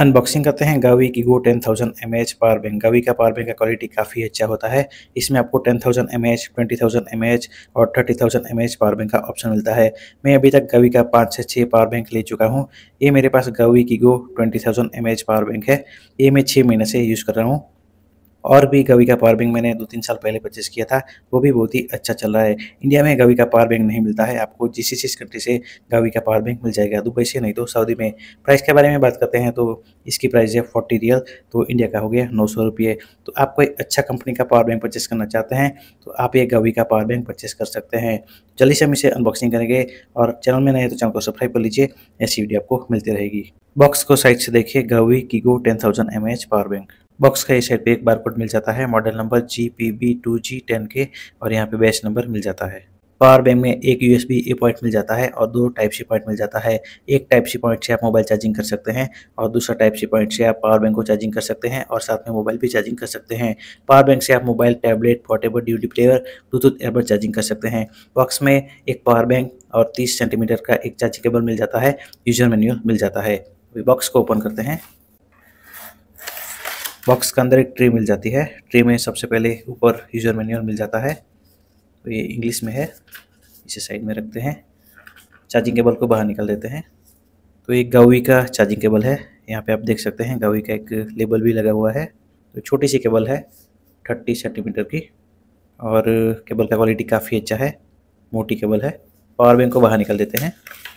unboxing करते हैं गावी की go ten thousand M H power bank गावी का पावर बैंक का क्वालिटी काफ़ी अच्छा होता है इसमें आपको ten thousand M H twenty thousand M H और thirty thousand M H power bank का ऑप्शन मिलता है मैं अभी तक गावी का पाँच से छः पावर बैंक ले चुका हूँ ये मेरे पास गावी की गो twenty thousand M H power bank है ये मैं छः महीने से यूज़ कर रहा हूँ और भी गवी का पावर बैंक मैंने दो तीन साल पहले परचेस किया था वो भी बहुत ही अच्छा चल रहा है इंडिया में गवी का पावर बैंक नहीं मिलता है आपको जिस जिस कंट्री से गवी का पावर बैंक मिल जाएगा दुबई से नहीं तो सऊदी में प्राइस के बारे में बात करते हैं तो इसकी प्राइस है फोर्टी रियल तो इंडिया का हो गया नौ सौ रुपये तो आप कोई अच्छा कंपनी का पावर बैंक परचेस करना चाहते हैं तो आप ये गवी का पावर बैंक परचेस कर सकते हैं जल्दी से हम इसे अनबॉक्सिंग करेंगे और चैनल में नए तो चैनल को सब्सक्राइब कर लीजिए ऐसी वीडियो आपको मिलती रहेगी बॉक्स को साइड से देखिए गवी कीगो ten thousand M H power bank box का ये साइड पे एक कोड मिल जाता है model number G P B two G ten K और यहाँ पे बैच नंबर मिल जाता है पावर बैंक में एक बी ए पॉइंट मिल जाता है और दो टाइप सी पॉइंट मिल जाता है एक टाइप सी पॉइंट से आप मोबाइल चार्जिंग कर सकते हैं और दूसरा टाइप सी पॉइंट से आप पावर बैंक को चार्जिंग कर सकते हैं और साथ में मोबाइल भी चार्जिंग कर सकते हैं पावर बैंक से आप mobile tablet portable duty player bluetooth airbud charging कर सकते हैं बॉक्स में एक पावर बैंक और तीस सेंटीमीटर का एक चार्जिंग केबल मिल जाता है यूजर मेन्यूल मिल जाता है बॉक्स को ओपन करते हैं बॉक्स के अंदर एक ट्रे मिल जाती है ट्रे में सबसे पहले ऊपर यूज़र मैन्यूअल मिल जाता है तो ये इंग्लिश में है इसे साइड में रखते हैं चार्जिंग केबल को बाहर निकाल देते हैं तो ये गावी का चार्जिंग केबल है यहाँ पे आप देख सकते हैं गावी का एक लेबल भी लगा हुआ है तो छोटी सी केबल है थर्टी सेंटीमीटर की और केबल का क्वालिटी काफ़ी अच्छा है मोटी केबल है पावर बैंक को बाहर निकल देते हैं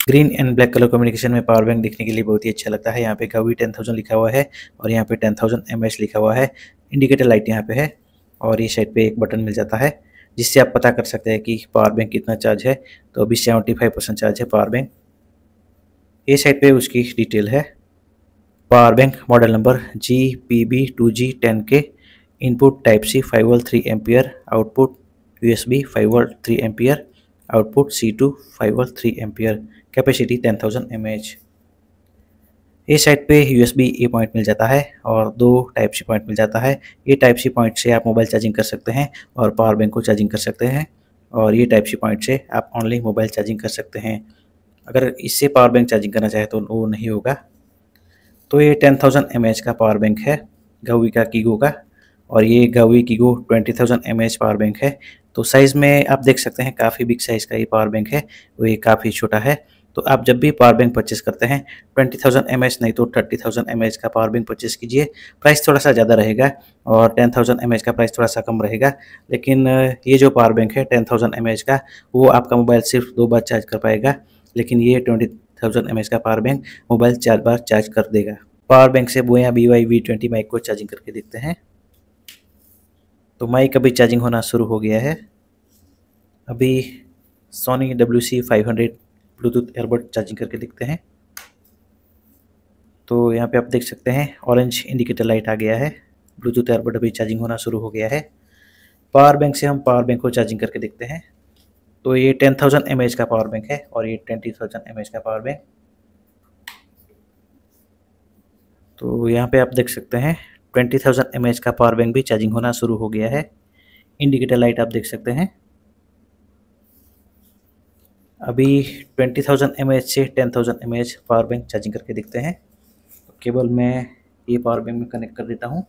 green and black colour communication में पावर बैंक देखने के लिए बहुत ही अच्छा लगता है यहाँ पे गावी टेन थाउजेंड लिखा हुआ है और यहाँ पे टेन थाउजेंड एम लिखा हुआ है इंडिकेटर लाइट यहाँ पे है और ये साइड पे एक बटन मिल जाता है जिससे आप पता कर सकते हैं कि पावर बैंक कितना चार्ज है तो अभी सेवेंटी फाइव परसेंट चार्ज है पावर बैंक ये साइड पर उसकी डिटेल है power bank model number G P B two G ten K input type C five volt three ampere output U S B five volt three ampere output C2 5 ampere capacity 10,000 mAh A side पे B A point मिल जाता है और दो type C point मिल जाता है ये टाइप सी पॉइंट से आप मोबाइल चार्जिंग कर सकते हैं और पावर बैंक को चार्जिंग कर सकते हैं और ये टाइप सी पॉइंट से आप ऑनलाइन मोबाइल चार्जिंग कर सकते हैं अगर इससे पावर बैंक चार्जिंग करना चाहे तो वो नहीं होगा तो ये टेन थाउजेंड एम एच का पावर बैंक है गवी का कीगो का और ये गवी कीगो twenty thousand M H power bank है तो साइज़ में आप देख सकते हैं काफ़ी बिग साइज़ का ये पावर बैंक है वो ये काफ़ी छोटा है तो आप जब भी पावर बैंक परचेस करते हैं ट्वेंटी थाउजेंड एम नहीं तो थर्टी थाउजेंड एम का पावर बैंक परचेस कीजिए प्राइस थोड़ा सा ज़्यादा रहेगा और टेन थाउजेंड एम का प्राइस थोड़ा सा कम रहेगा लेकिन ये जो पावर बैंक है टेन थाउजेंड एम का वो आपका मोबाइल सिर्फ दो बार चार्ज कर पाएगा लेकिन ये ट्वेंटी थाउजेंड एम का पावर बैंक मोबाइल चार बार चार्ज कर देगा पावर बैंक से Boya B Y V twenty mic को चार्जिंग करके देखते हैं तो माइक अभी चार्जिंग होना शुरू हो गया है अभी Sony W C five hundred bluetooth airbud charging करके देखते हैं तो यहाँ पे आप देख सकते हैं ऑरेंज इंडिकेटर लाइट आ गया है ब्लूटूथ एयरबड अभी चार्जिंग होना शुरू हो गया है पावर बैंक से हम पावर बैंक को चार्जिंग करके देखते हैं तो ये टेन थाउजेंड एम का पावर बैंक है और ये ट्वेंटी थाउजेंड एम का पावर बैंक तो यहाँ पे आप देख सकते हैं ट्वेंटी थाउजेंड एम एच का पावर बैंक भी चार्जिंग होना शुरू हो गया है इंडिकेटर लाइट आप देख सकते हैं अभी ट्वेंटी थाउजेंड एम एच से ten thousand M H power bank charging करके देखते हैं तो केवल केबल मैं ये पावर बैंक में कनेक्ट कर देता हूँ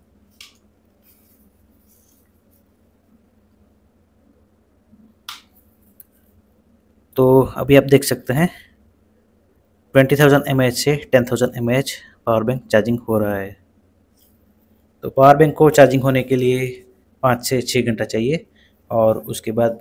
तो अभी आप देख सकते हैं ट्वेंटी थाउजेंड एम एच से ten thousand M H power bank charging हो रहा है तो पावर बैंक को चार्जिंग होने के लिए पाँच से छः घंटा चाहिए और उसके बाद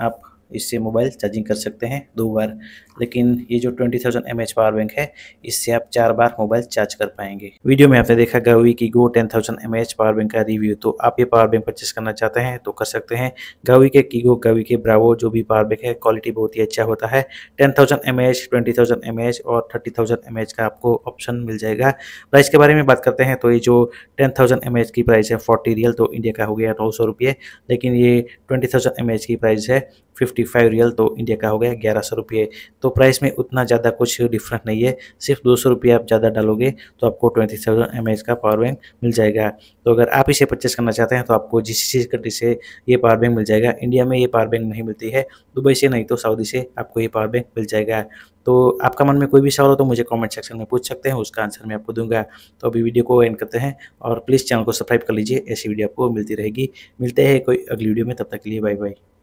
आप इससे मोबाइल चार्जिंग कर सकते हैं दो बार लेकिन ये जो 20,000 थाउजेंड पावर बैंक है इससे आप चार बार मोबाइल चार्ज कर पाएंगे वीडियो में आपने देखा गावी की गो 10,000 थाउजेंड पावर बैंक का रिव्यू तो आप ये पावर बैंक परचेस करना चाहते हैं तो कर सकते हैं गावी के कीगो गावी के ब्रावो जो भी पावर बैंक है क्वालिटी बहुत ही अच्छा होता है ten thousand M H twenty thousand M H और थर्टी थाउजेंड एम एच का आपको ऑप्शन मिल जाएगा प्राइस के बारे में बात करते हैं तो ये जो टेन थाउजेंड एम एच की प्राइस है फोर्टी रियल तो इंडिया का हो गया नौ सौ रुपये लेकिन ये ट्वेंटी थाउजेंड एम एच की प्राइस है फिफ्टी फिफ्टी फाइव रियल तो इंडिया का हो गया ग्यारह सौ रुपये तो प्राइस में उतना ज़्यादा कुछ डिफरेंट नहीं है सिर्फ दो सौ रुपये आप ज़्यादा डालोगे तो आपको ट्वेंटी सेवन एम एच का पावर बैंक मिल जाएगा तो अगर आप इसे परचेस करना चाहते हैं तो आपको जिस जिस कंट्री से ये पावर बैंक मिल जाएगा इंडिया में ये पावर बैंक नहीं मिलती है दुबई से नहीं तो सऊदी से आपको ये पावर बैंक मिल जाएगा तो आपका मन में कोई भी सवाल हो तो मुझे कमेंट सेक्शन में पूछ सकते हैं उसका आंसर मैं आपको दूंगा तो अभी वीडियो को एंड करते हैं और प्लीज़ चैनल को सब्सक्राइब कर लीजिए ऐसी वीडियो आपको मिलती रहेगी मिलते हैं कोई अगली वीडियो में तब तक के लिए बाय बाय